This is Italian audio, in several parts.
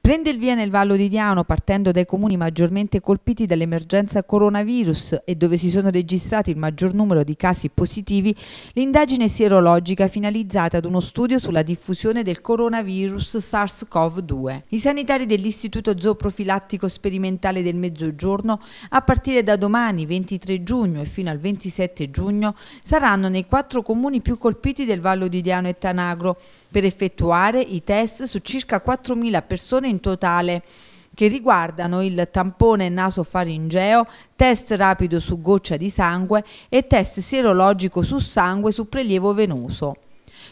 Prende il via nel Vallo di Diano partendo dai comuni maggiormente colpiti dall'emergenza coronavirus e dove si sono registrati il maggior numero di casi positivi, l'indagine sierologica finalizzata ad uno studio sulla diffusione del coronavirus SARS-CoV-2. I sanitari dell'Istituto Zooprofilattico Sperimentale del Mezzogiorno, a partire da domani 23 giugno e fino al 27 giugno, saranno nei quattro comuni più colpiti del Vallo di Diano e Tanagro per effettuare i test su circa 4.000 persone persone in totale che riguardano il tampone nasofaringeo, test rapido su goccia di sangue e test sierologico su sangue su prelievo venoso.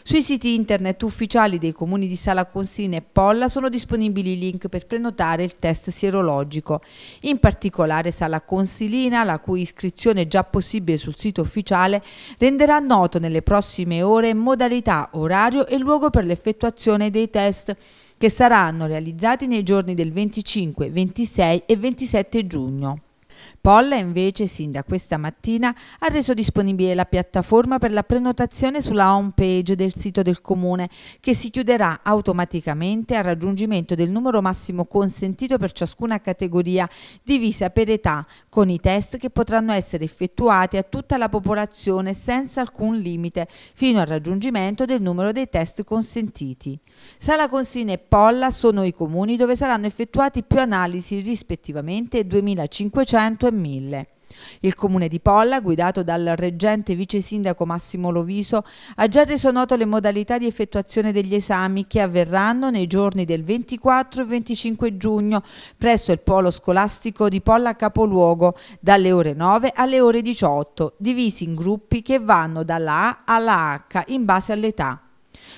Sui siti internet ufficiali dei comuni di Sala Consina e Polla sono disponibili i link per prenotare il test sierologico. In particolare Sala Consilina, la cui iscrizione è già possibile sul sito ufficiale, renderà noto nelle prossime ore modalità, orario e luogo per l'effettuazione dei test che saranno realizzati nei giorni del 25, 26 e 27 giugno. Polla invece sin da questa mattina ha reso disponibile la piattaforma per la prenotazione sulla home page del sito del comune che si chiuderà automaticamente al raggiungimento del numero massimo consentito per ciascuna categoria divisa per età con i test che potranno essere effettuati a tutta la popolazione senza alcun limite fino al raggiungimento del numero dei test consentiti. Sala Consina e Polla sono i comuni dove saranno effettuati più analisi rispettivamente 2500 500 e 1000. Il comune di Polla, guidato dal reggente vice sindaco Massimo Loviso, ha già reso noto le modalità di effettuazione degli esami che avverranno nei giorni del 24 e 25 giugno presso il polo scolastico di Polla Capoluogo dalle ore 9 alle ore 18, divisi in gruppi che vanno dalla A alla H in base all'età.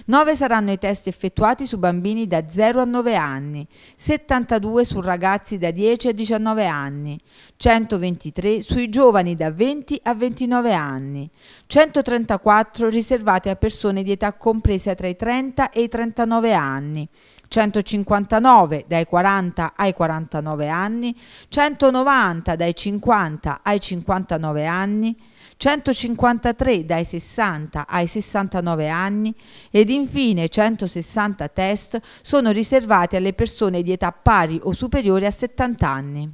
9 saranno i test effettuati su bambini da 0 a 9 anni, 72 su ragazzi da 10 a 19 anni, 123 sui giovani da 20 a 29 anni, 134 riservati a persone di età compresa tra i 30 e i 39 anni, 159 dai 40 ai 49 anni, 190 dai 50 ai 59 anni, 153 dai 60 ai 69 anni e ed infine 160 test sono riservati alle persone di età pari o superiore a 70 anni.